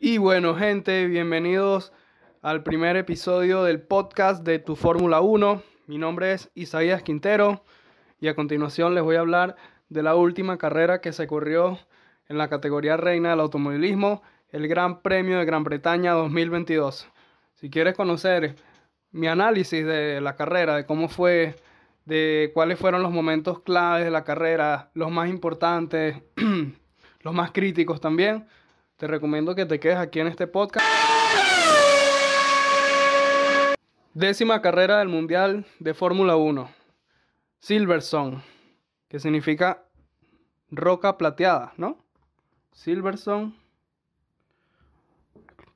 Y bueno, gente, bienvenidos al primer episodio del podcast de Tu Fórmula 1. Mi nombre es Isaías Quintero y a continuación les voy a hablar de la última carrera que se corrió en la categoría reina del automovilismo, el Gran Premio de Gran Bretaña 2022. Si quieres conocer mi análisis de la carrera, de cómo fue, de cuáles fueron los momentos claves de la carrera, los más importantes, los más críticos también, te recomiendo que te quedes aquí en este podcast. Décima carrera del Mundial de Fórmula 1. Silverson, que significa roca plateada, ¿no? Silverson.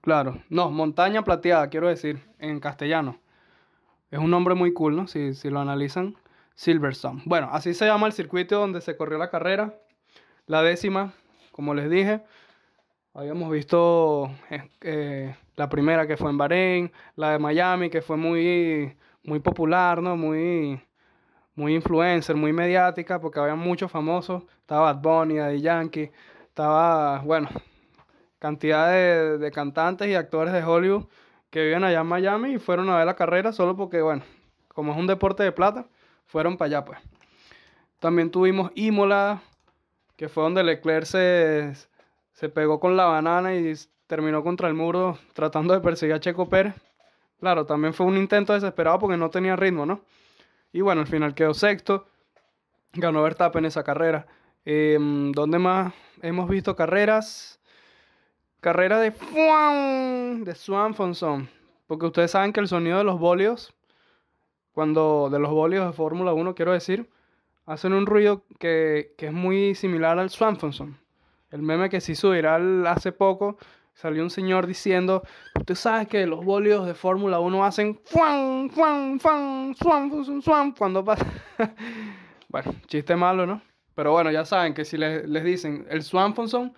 Claro, no, montaña plateada, quiero decir, en castellano. Es un nombre muy cool, ¿no? Si, si lo analizan. Silverstone. Bueno, así se llama el circuito donde se corrió la carrera. La décima, como les dije. Habíamos visto eh, eh, la primera que fue en Bahrein, la de Miami que fue muy, muy popular, ¿no? Muy, muy influencer, muy mediática, porque había muchos famosos. Estaba Bad Bunny, Daddy Yankee, estaba, bueno, cantidad de, de, cantantes y actores de Hollywood que viven allá en Miami y fueron a ver la carrera solo porque, bueno, como es un deporte de plata, fueron para allá, pues. También tuvimos Imola, que fue donde Leclerc se se pegó con la banana y terminó contra el muro tratando de perseguir a Checo Pérez. Claro, también fue un intento desesperado porque no tenía ritmo, ¿no? Y bueno, al final quedó sexto. Ganó Verstappen esa carrera. Em, ¿Dónde más hemos visto carreras? Carrera de Fuan, de Porque ustedes saben que el sonido de los bolios, cuando de los bolios de Fórmula 1, quiero decir, hacen un ruido que, que es muy similar al Swanfonson. El meme que se hizo viral hace poco, salió un señor diciendo, usted sabe que los bolidos de Fórmula 1 hacen fuan, fuan, fuan, suam, cuando pasa. bueno, chiste malo, ¿no? Pero bueno, ya saben que si les, les dicen el Swamponson,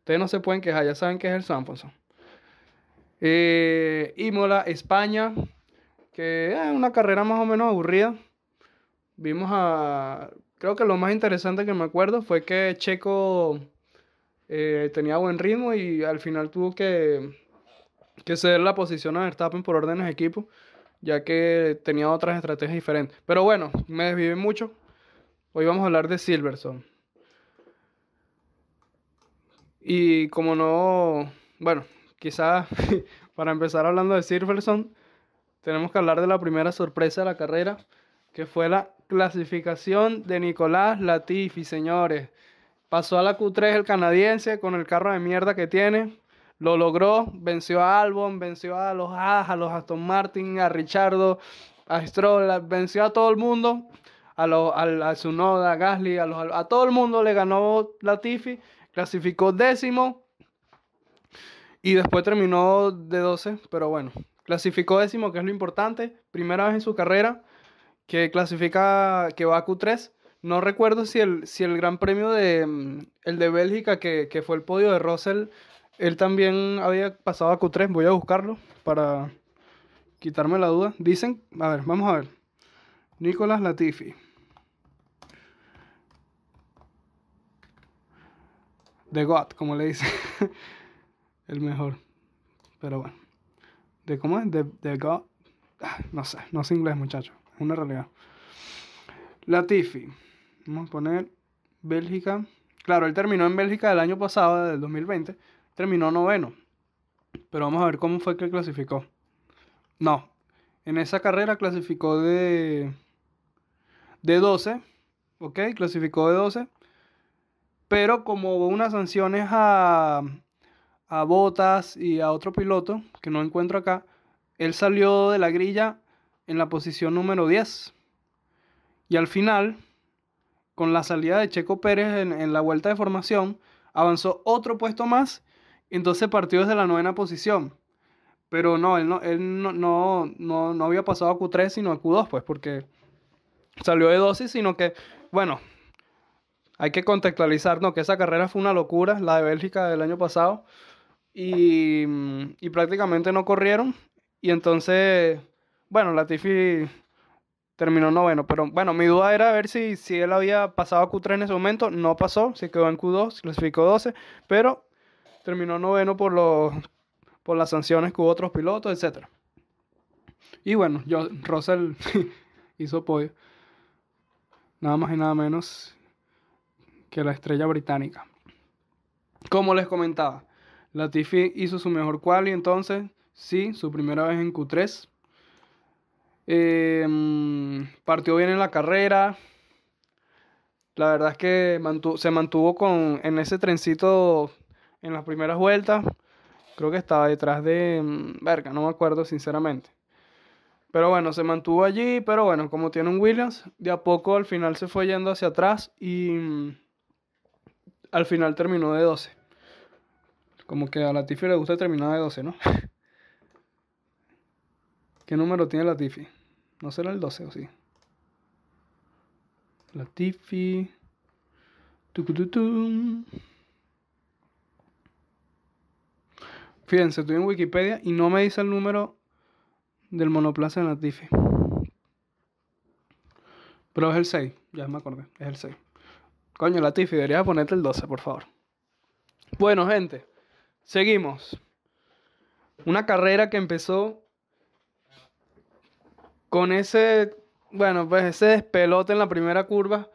ustedes no se pueden quejar, ya saben que es el Swanfonson. Eh, Imola, España, que es una carrera más o menos aburrida. Vimos a... Creo que lo más interesante que me acuerdo fue que Checo eh, tenía buen ritmo y al final tuvo que, que ceder la posición a Verstappen por órdenes de equipo, ya que tenía otras estrategias diferentes. Pero bueno, me desviven mucho. Hoy vamos a hablar de Silverson. Y como no, bueno, quizás para empezar hablando de Silverson, tenemos que hablar de la primera sorpresa de la carrera, que fue la clasificación de Nicolás Latifi, señores. Pasó a la Q3 el canadiense con el carro de mierda que tiene. Lo logró, venció a Albon, venció a los Haas, a los Aston Martin, a Richardo, a Stroll, venció a todo el mundo, a, los a, a Gasly, a, los, a todo el mundo le ganó Latifi, clasificó décimo y después terminó de 12, pero bueno, clasificó décimo, que es lo importante, primera vez en su carrera que clasifica, que va a Q3 no recuerdo si el, si el Gran Premio de mm, el de Bélgica, que, fue el podio de Russell, él también había pasado a Q3. Voy a buscarlo para quitarme la duda. Dicen, a ver, vamos a ver. Nicolás Latifi. The God, como le dice. el mejor. Pero bueno. ¿De cómo es? The, God. Ah, no sé, no sé inglés, muchachos. Es una realidad. Latifi. Vamos a poner Bélgica. Claro, él terminó en Bélgica del año pasado, del 2020. Terminó noveno. Pero vamos a ver cómo fue que clasificó. No. En esa carrera clasificó de, de 12. ¿Ok? Clasificó de 12. Pero como hubo unas sanciones a, a Botas y a otro piloto, que no encuentro acá, él salió de la grilla en la posición número 10. Y al final, con la salida de Checo Pérez en, la vuelta de formación, avanzó otro puesto más, y entonces partió desde la novena posición. Pero no, él no, había pasado a Q3, sino a Q2, pues, porque salió de dosis, sino que, bueno, hay que contextualizar, ¿no? Que esa carrera fue una locura, la de Bélgica del año pasado, y, y prácticamente no corrieron, y entonces, bueno, Latifi terminó noveno. Pero bueno, mi duda era ver si, si él había pasado a Q3 en ese momento. No pasó, se quedó en Q2, clasificó 12, pero terminó noveno por, los, por las sanciones que hubo otros pilotos, etc. Y bueno, yo, Russell hizo podio. Nada más y nada menos que la estrella británica. Como les comentaba, Latifi hizo su mejor quali entonces, sí, su primera vez en Q3 Em, partió bien en la carrera. La verdad es que se mantuvo con, en ese trencito en las primeras vueltas. Creo que estaba detrás de... Mm, verga, no me acuerdo sinceramente. Pero bueno, se mantuvo allí. Pero bueno, como tiene un Williams, de a poco al final se fue yendo hacia atrás y mm, al final terminó de 12. Como que a Latifi le gusta terminar de 12, ¿no? ¿Qué número tiene la Tifi? No será el 12 o sí. La Tifi. Fíjense, estoy en Wikipedia y no me dice el número del monoplaza de la Tifi. Pero es el 6, ya me acordé, es el 6. Coño, la Tifi, deberías ponerte el 12, por favor. Bueno, gente, seguimos. Una carrera que empezó con ese, bueno, pues ese despelote en la primera curva,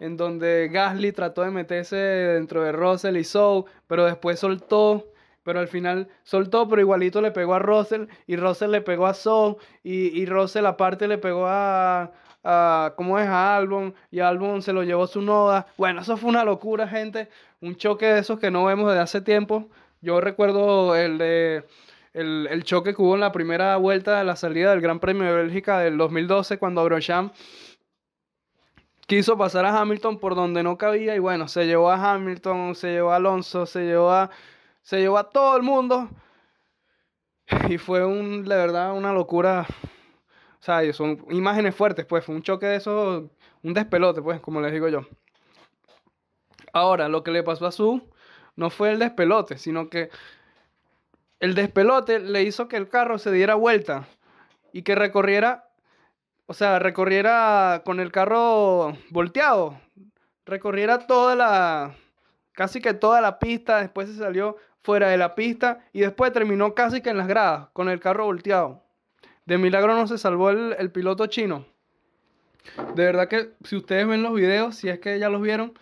en donde Gasly trató de meterse dentro de Russell y Sou, pero después soltó, pero al final soltó, pero igualito le pegó a Russell, y Russell le pegó a Sou, y, y Russell aparte le pegó a, a ¿cómo es? A Albon, y Albon se lo llevó su noda. Bueno, eso fue una locura, gente, un choque de esos que no vemos desde hace tiempo. Yo recuerdo el de el, choque que hubo en la primera vuelta de la salida del Gran Premio de Bélgica del 2012 cuando Grosjean quiso pasar a Hamilton por donde no cabía y bueno, se llevó a Hamilton, se llevó a Alonso, se llevó a, se llevó a todo el mundo y fue un, de verdad una locura. O sea, son imágenes fuertes, pues fue un choque de esos, un despelote, pues, como les digo yo. Ahora, lo que le pasó a Su no fue el despelote, sino que el despelote le hizo que el carro se diera vuelta y que recorriera, o sea, recorriera con el carro volteado, recorriera toda la, casi que toda la pista, después se salió fuera de la pista y después terminó casi que en las gradas, con el carro volteado. De milagro no se salvó el, el piloto chino. De verdad que si ustedes ven los videos, si es que ya los vieron,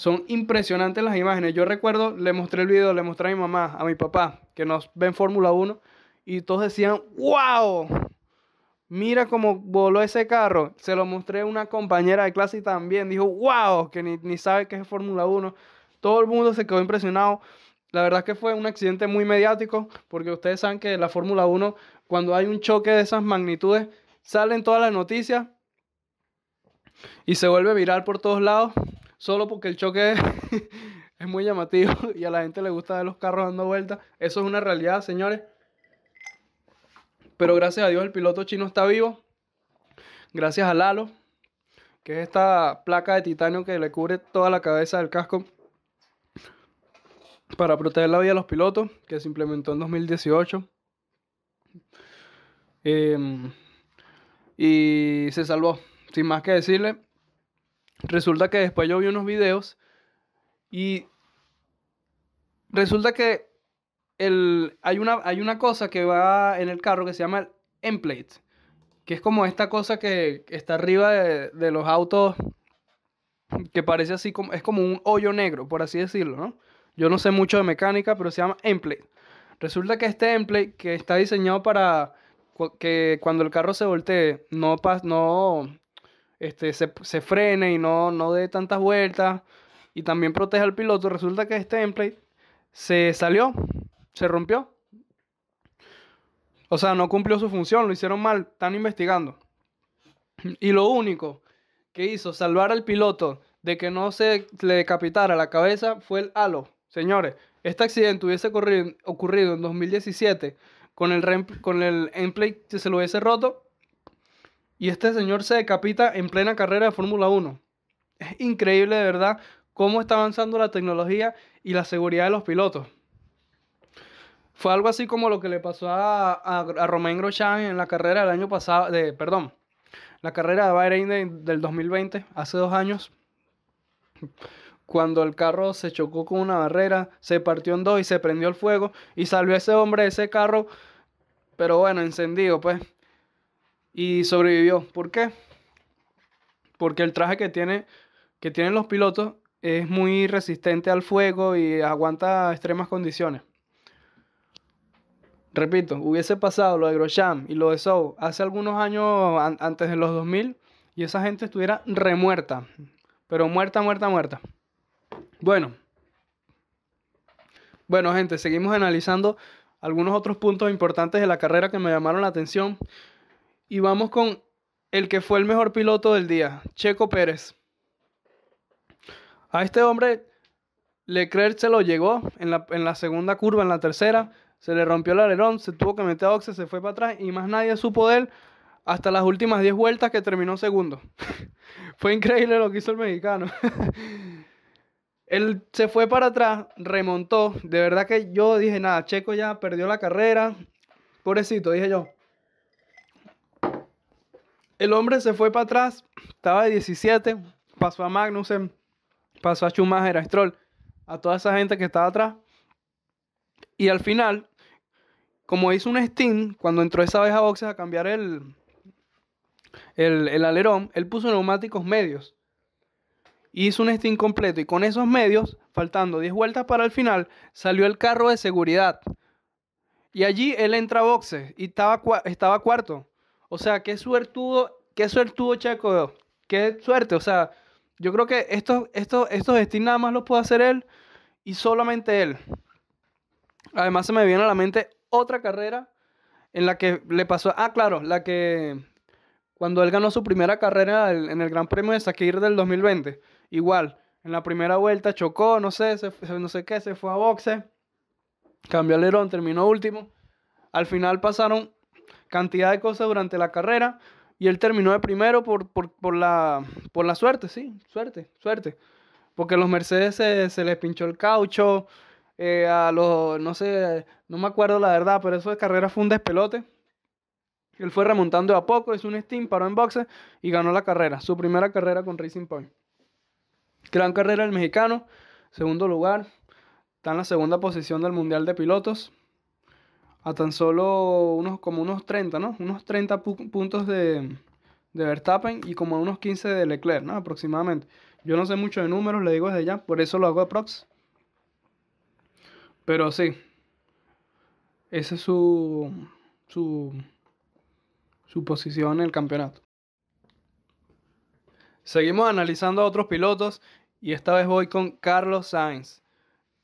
son impresionantes las imágenes. Yo recuerdo, le mostré el video, le mostré a mi mamá, a mi papá, que nos ven Fórmula 1, y todos decían, wow, mira cómo voló ese carro. Se lo mostré a una compañera de clase y también dijo, wow, que ni, sabe qué es Fórmula 1. Todo el mundo se quedó impresionado. La verdad es que fue un accidente muy mediático, porque ustedes saben que la Fórmula 1, cuando hay un choque de esas magnitudes, salen todas las noticias y se vuelve viral por todos lados solo porque el choque es muy llamativo y a la gente le gusta ver los carros dando vueltas. Eso es una realidad, señores. Pero gracias a Dios el piloto chino está vivo. Gracias a Lalo, que es esta placa de titanio que le cubre toda la cabeza del casco para proteger la vida de los pilotos, que se implementó en 2018. Em, y se salvó. Sin más que decirle, Resulta que después yo vi unos videos y resulta que hay, una, hay una cosa que va en el carro que se llama el emplate, que es como esta cosa que está arriba de, los autos, que parece así como, es como un hoyo negro, por así decirlo, ¿no? Yo no sé mucho de mecánica, pero se llama emplate. Resulta que este emplate que está diseñado para que cuando el carro se voltee no, pas, no este, se, frene y no, no dé tantas vueltas y también protege al piloto. Resulta que este template se salió, se rompió. O sea, no cumplió su función, lo hicieron mal, están investigando. Y lo único que hizo salvar al piloto de que no se le decapitara la cabeza fue el halo. Señores, este accidente hubiese ocurrido, en 2017 con el, con el template que se lo hubiese roto y este señor se decapita en plena carrera de Fórmula 1. Es increíble de verdad cómo está avanzando la tecnología y la seguridad de los pilotos. Fue algo así como lo que le pasó a, Romain Grosjean en la carrera del año pasado, de, perdón, la carrera de Bahrein del 2020, hace dos años, cuando el carro se chocó con una barrera, se partió en dos y se prendió el fuego y salió ese hombre de ese carro, pero bueno, encendido pues y sobrevivió. ¿Por qué? Porque el traje que, tiene, que tienen los pilotos es muy resistente al fuego y aguanta extremas condiciones. Repito, hubiese pasado lo de Grosham y lo de Sou hace algunos años antes de los 2000 y esa gente estuviera remuerta, pero muerta, muerta, muerta. Bueno, bueno gente, seguimos analizando algunos otros puntos importantes de la carrera que me llamaron la atención. Y vamos con el que fue el mejor piloto del día, Checo Pérez. A este hombre, Leclerc se lo llegó en la, en la segunda curva, en la tercera, se le rompió el alerón, se tuvo que meter a boxe, se fue para atrás y más nadie supo de él hasta las últimas 10 vueltas que terminó segundo. fue increíble lo que hizo el mexicano. él se fue para atrás, remontó. De verdad que yo dije, nada, Checo ya perdió la carrera. Pobrecito, dije yo. El hombre se fue para atrás, estaba de 17, pasó a Magnussen, pasó a Schumacher, a Stroll, a toda esa gente que estaba atrás. Y al final, como hizo un Steam, cuando entró esa vez a boxes a cambiar el, el, alerón, él puso neumáticos medios. hizo un Steam completo. Y con esos medios, faltando 10 vueltas para el final, salió el carro de seguridad. Y allí él entra a boxes y estaba, estaba cuarto. O sea, qué suertudo, qué suertudo, Chaco. Qué suerte. O sea, yo creo que estos, estos, estos estilos nada más los puede hacer él y solamente él. Además, se me viene a la mente otra carrera en la que le pasó. Ah, claro, la que. Cuando él ganó su primera carrera en el Gran Premio de Sakir del 2020. Igual, en la primera vuelta chocó, no sé, no sé qué, se fue a boxe. Cambió alerón, terminó último. Al final pasaron cantidad de cosas durante la carrera y él terminó de primero por, por, por, la, por la suerte, sí, suerte, suerte. Porque a los Mercedes se, les pinchó el caucho, eh, a los, no sé, no me acuerdo la verdad, pero eso de carrera fue un despelote. Él fue remontando a poco, es un steam, paró en boxe y ganó la carrera, su primera carrera con Racing Point. Gran carrera el mexicano, segundo lugar, está en la segunda posición del Mundial de Pilotos a tan solo unos, como unos 30, ¿no? Unos 30 puntos de, de Verstappen y como unos 15 de Leclerc, ¿no? Aproximadamente. Yo no sé mucho de números, le digo desde ya, por eso lo hago a prox. Pero sí, esa es su, su, su posición en el campeonato. Seguimos analizando a otros pilotos y esta vez voy con Carlos Sainz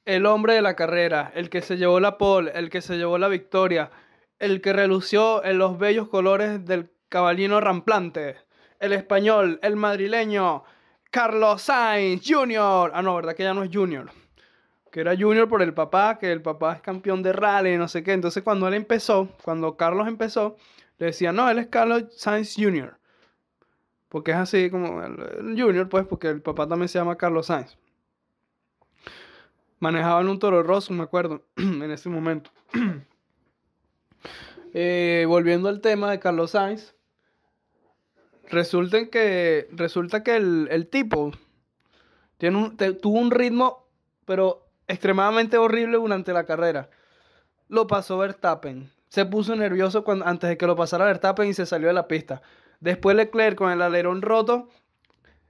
el hombre de la carrera, el que se llevó la pole, el que se llevó la victoria, el que relució en los bellos colores del caballino ramplante, el español, el madrileño, Carlos Sainz Jr. Ah, no, ¿verdad que ya no es Jr., Que era Junior por el papá, que el papá es campeón de rally, no sé qué. Entonces cuando él empezó, cuando Carlos empezó, le decían, no, él es Carlos Sainz Jr. Porque es así como el Junior, pues, porque el papá también se llama Carlos Sainz. Manejaban un Toro Rosso, me acuerdo, en ese momento. Eh, volviendo al tema de Carlos Sainz, resulta que, resulta que el, tipo tiene tuvo un ritmo, pero extremadamente horrible durante la carrera. Lo pasó Verstappen. Se puso nervioso cuando, antes de que lo pasara Verstappen y se salió de la pista. Después Leclerc con el alerón roto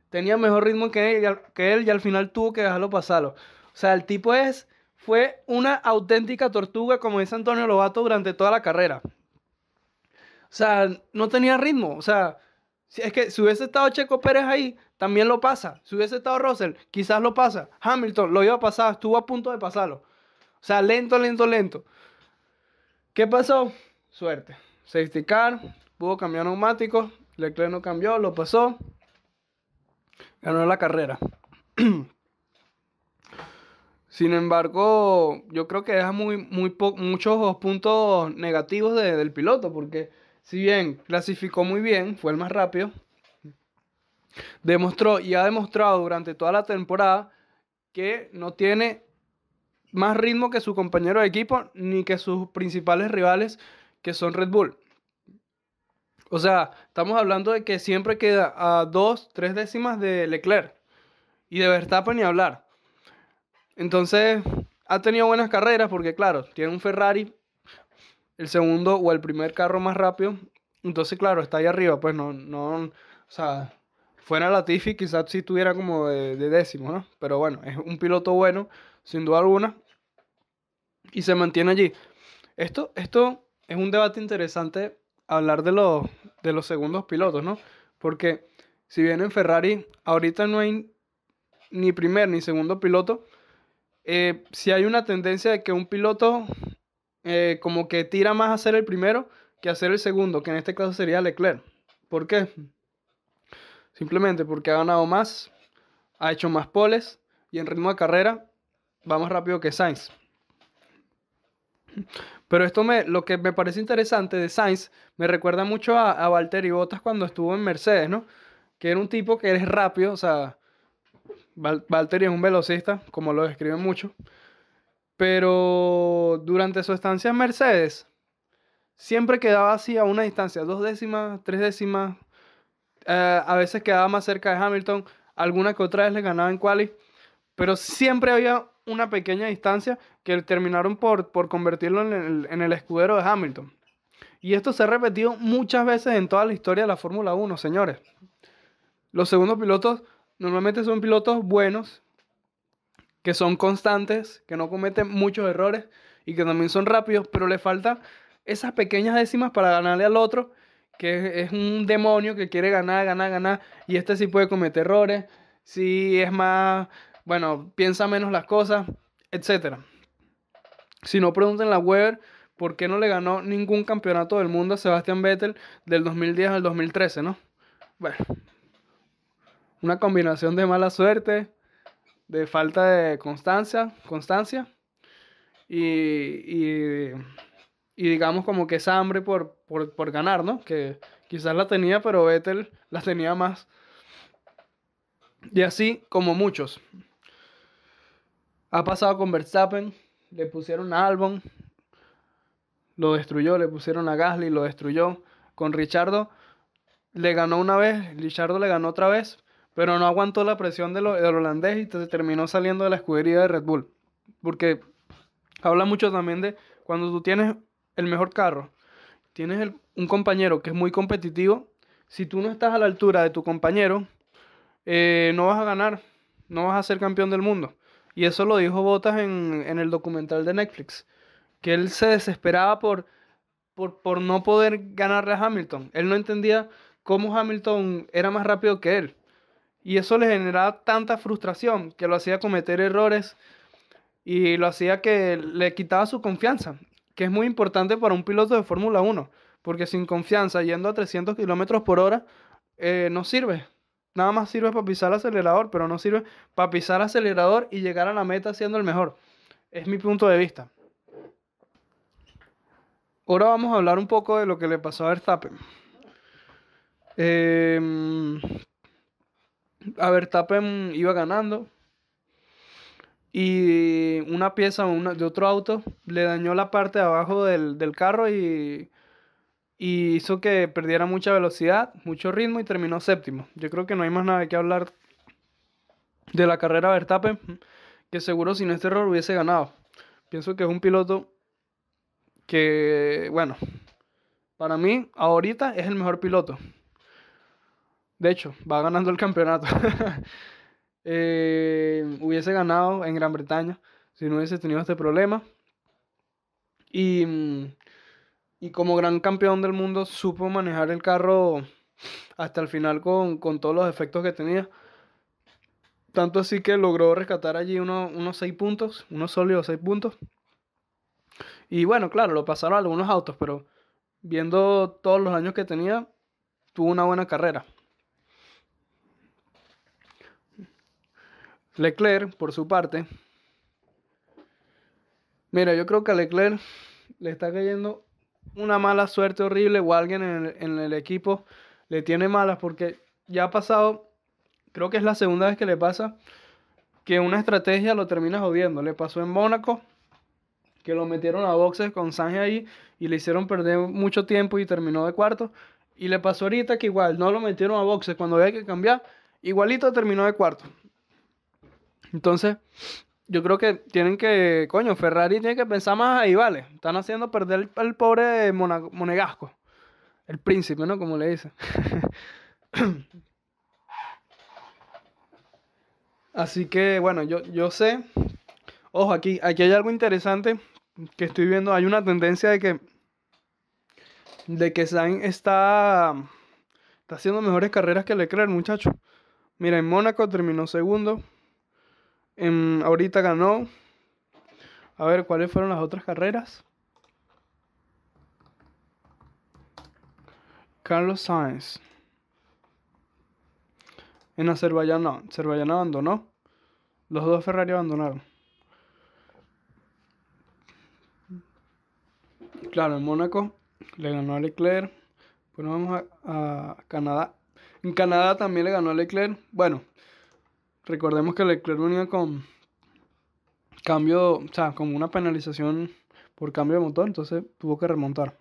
tenía mejor ritmo que él, que él y al final tuvo que dejarlo pasarlo. O sea, el tipo es, fue una auténtica tortuga, como dice Antonio Lobato, durante toda la carrera. O sea, no tenía ritmo. O sea, es que si hubiese estado Checo Pérez ahí, también lo pasa. Si hubiese estado Russell, quizás lo pasa. Hamilton lo iba a pasar, estuvo a punto de pasarlo. O sea, lento, lento, lento. ¿Qué pasó? Suerte. Safety car, pudo cambiar neumático. Leclerc no cambió, lo pasó, ganó la carrera. Sin embargo, yo creo que deja muy, muy muchos puntos negativos del piloto, porque si bien clasificó muy bien, fue el más rápido, demostró y ha demostrado durante toda la temporada que no tiene más ritmo que su compañero de equipo ni que sus principales rivales que son Red Bull. O sea, estamos hablando de que siempre queda a dos, tres décimas de Leclerc y de Verstappen ni hablar. Entonces, ha tenido buenas carreras porque, claro, tiene un Ferrari, el segundo o el primer carro más rápido. Entonces, claro, está ahí arriba, pues no, no, o sea, fuera Latifi quizás sí tuviera como de, décimo, ¿no? Pero bueno, es un piloto bueno, sin duda alguna, y se mantiene allí. Esto, esto es un debate interesante hablar de los, de los segundos pilotos, ¿no? Porque si bien en Ferrari ahorita no hay ni primer ni segundo piloto, eh, si hay una tendencia de que un piloto eh, como que tira más a ser el primero que a ser el segundo, que en este caso sería Leclerc. ¿Por qué? Simplemente porque ha ganado más, ha hecho más poles y en ritmo de carrera va más rápido que Sainz. Pero esto me, lo que me parece interesante de Sainz me recuerda mucho a, a Valtteri Bottas cuando estuvo en Mercedes, ¿no? Que era un tipo que es rápido, o sea, Valtteri es un velocista, como lo describen mucho Pero durante su estancia en Mercedes, siempre quedaba así a una distancia, dos décimas, tres décimas. Eh, a veces quedaba más cerca de Hamilton. Alguna que otra vez le ganaba en quali. Pero siempre había una pequeña distancia que terminaron por, por convertirlo en el, en el escudero de Hamilton. Y esto se ha repetido muchas veces en toda la historia de la Fórmula 1, señores. Los segundos pilotos Normalmente son pilotos buenos, que son constantes, que no cometen muchos errores y que también son rápidos, pero le falta esas pequeñas décimas para ganarle al otro, que es un demonio que quiere ganar, ganar, ganar, y este sí puede cometer errores, sí es más, bueno, piensa menos las cosas, Etcétera Si no pregunten la web por qué no le ganó ningún campeonato del mundo a Sebastian Vettel del 2010 al 2013, ¿no? Bueno, una combinación de mala suerte, de falta de constancia, constancia y, digamos como que esa hambre por, por, ganar, ¿no? Que quizás la tenía, pero Vettel la tenía más. Y así como muchos. Ha pasado con Verstappen, le pusieron a Albon, lo destruyó, le pusieron a Gasly, lo destruyó. Con Richardo le ganó una vez, Richardo le ganó otra vez, pero no aguantó la presión del, los holandés y se terminó saliendo de la escudería de Red Bull. Porque habla mucho también de cuando tú tienes el mejor carro, tienes un compañero que es muy competitivo, si tú no estás a la altura de tu compañero, eh, no vas a ganar, no vas a ser campeón del mundo. Y eso lo dijo Botas en, el documental de Netflix, que él se desesperaba por, por, por no poder ganarle a Hamilton. Él no entendía cómo Hamilton era más rápido que él. Y eso le generaba tanta frustración que lo hacía cometer errores y lo hacía que le quitaba su confianza, que es muy importante para un piloto de Fórmula 1, porque sin confianza, yendo a 300 kilómetros por hora, eh, no sirve. Nada más sirve para pisar el acelerador, pero no sirve para pisar el acelerador y llegar a la meta siendo el mejor. Es mi punto de vista. Ahora vamos a hablar un poco de lo que le pasó a Verstappen. Eh, a iba ganando. Y una pieza de otro auto le dañó la parte de abajo del, carro y, hizo que perdiera mucha velocidad, mucho ritmo y terminó séptimo. Yo creo que no hay más nada que hablar de la carrera de que seguro sin este error hubiese ganado. Pienso que es un piloto que, bueno, para mí ahorita es el mejor piloto. De hecho, va ganando el campeonato. Eh, hubiese ganado en Gran Bretaña si no hubiese tenido este problema. Mm, y, como gran campeón del mundo supo manejar el carro hasta el final con, todos los efectos que tenía. Tanto así que logró rescatar allí unos 6 puntos, unos sólidos 6 puntos. Y bueno, claro, lo pasaron algunos autos, pero viendo todos los años que tenía, tuvo una buena carrera. Leclerc, por su parte. Mira, yo creo que a Leclerc le está cayendo una mala suerte horrible o alguien en el, equipo le tiene malas porque ya ha pasado, creo que es la segunda vez que le pasa, que una estrategia lo termina jodiendo. Le pasó en Mónaco, que lo metieron a boxes con Sánchez ahí y le hicieron perder mucho tiempo y terminó de cuarto. Y le pasó ahorita que igual no lo metieron a boxes cuando había que cambiar, igualito terminó de cuarto. Entonces, yo creo que tienen que, coño, Ferrari tiene que pensar más ahí, vale. Están haciendo perder al pobre Monegasco, el príncipe, ¿no? Como le dicen. Así que, bueno, yo, yo sé. Ojo, aquí, aquí hay algo interesante que estoy viendo. Hay una tendencia de que. De que Sainz está. Está haciendo mejores carreras que Leclerc, muchacho. Mira, en Mónaco terminó segundo. Em, ahorita ganó. A ver, ¿cuáles fueron las otras carreras? Carlos Sainz. En Azerbaiyán no. Azerbaiyán abandonó. Los dos Ferrari abandonaron. Claro, en Mónaco le ganó a Leclerc. Bueno, vamos a Canadá. En Canadá también le ganó a Leclerc. Bueno, Recordemos que Leclerc venía con cambio, o sea, como una penalización por cambio de motor, entonces tuvo que remontar.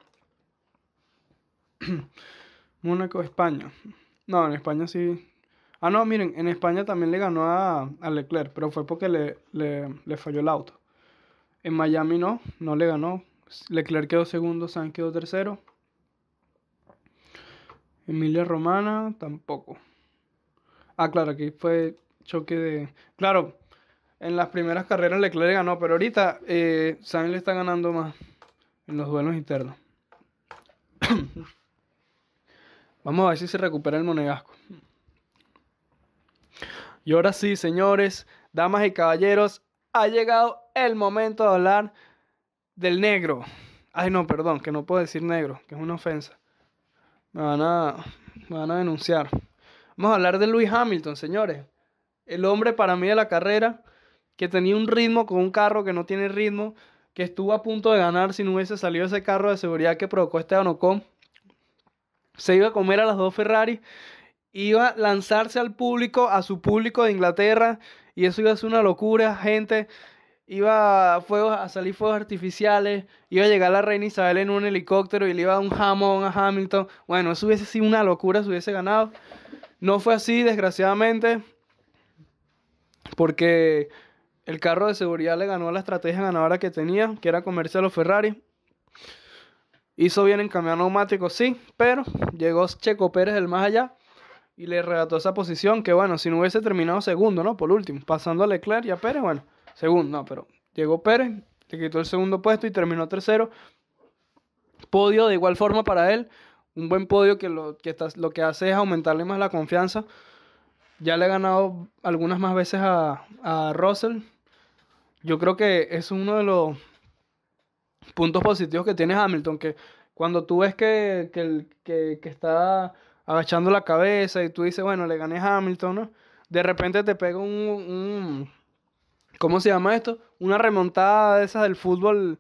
Mónaco, España. No, en España sí. Ah, no, miren, en España también le ganó a, Leclerc, pero fue porque le, le, falló el auto. En Miami no, no le ganó. Leclerc quedó segundo, Sainz quedó tercero. Emilia Romana tampoco. Ah, claro, aquí fue choque de... Claro, en las primeras carreras Leclerc ganó, pero ahorita eh, le está ganando más en los duelos internos. Vamos a ver si se recupera el monegasco. Y ahora sí, señores, damas y caballeros, ha llegado el momento de hablar del negro. Ay, no, perdón, que no puedo decir negro, que es una ofensa. Me van a, me van a denunciar. Vamos a hablar de Luis Hamilton, señores el hombre para mí de la carrera, que tenía un ritmo con un carro que no tiene ritmo, que estuvo a punto de ganar si no hubiese salido ese carro de seguridad que provocó este Ocon. Se iba a comer a las dos Ferrari, iba a lanzarse al público, a su público de Inglaterra, y eso iba a ser una locura, gente. Iba a, fuego a salir fuegos artificiales, iba a llegar la reina Isabel en un helicóptero y le iba a un jamón a Hamilton. Bueno, eso hubiese sido una locura, se hubiese ganado. No fue así, desgraciadamente. Porque el carro de seguridad le ganó la estrategia ganadora que tenía, que era comerse a los Ferrari. Hizo bien en cambiar neumáticos, sí, pero llegó Checo Pérez el más allá y le relató esa posición que, bueno, si no hubiese terminado segundo, ¿no? Por último, pasando a Leclerc y a Pérez, bueno, segundo, no, pero llegó Pérez, le quitó el segundo puesto y terminó tercero. Podio de igual forma para él, un buen podio que lo que, lo que hace es aumentarle más la confianza ya le ha ganado algunas más veces a, Russell. Yo creo que es uno de los puntos positivos que tiene Hamilton, que cuando tú ves que, que, que, está agachando la cabeza y tú dices, bueno, le gané a Hamilton, ¿no? De repente te pega un, ¿cómo se llama esto? Una remontada de esas del fútbol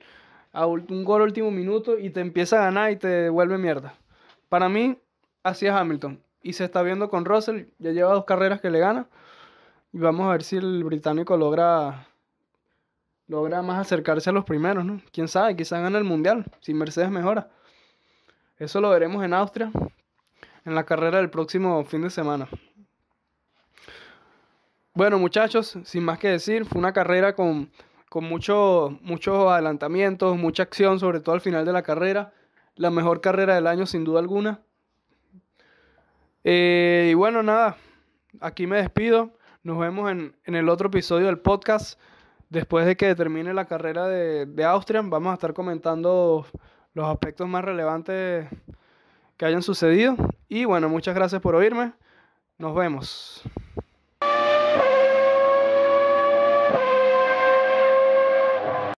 a un gol último minuto y te empieza a ganar y te vuelve mierda. Para mí, así es Hamilton y se está viendo con Russell. Ya lleva dos carreras que le gana. Y vamos a ver si el británico logra logra más acercarse a los primeros, ¿no? Quién sabe, quizás gana el mundial si Mercedes mejora. Eso lo veremos en Austria en la carrera del próximo fin de semana. Bueno, muchachos, sin más que decir, fue una carrera con, muchos adelantamientos, mucha acción, sobre todo al final de la carrera. La mejor carrera del año, sin duda alguna. Eh, y bueno, nada, aquí me despido. Nos vemos en, el otro episodio del podcast. Después de que termine la carrera de, de Austrian, vamos a estar comentando los aspectos más relevantes que hayan sucedido. Y bueno, muchas gracias por oírme. Nos vemos.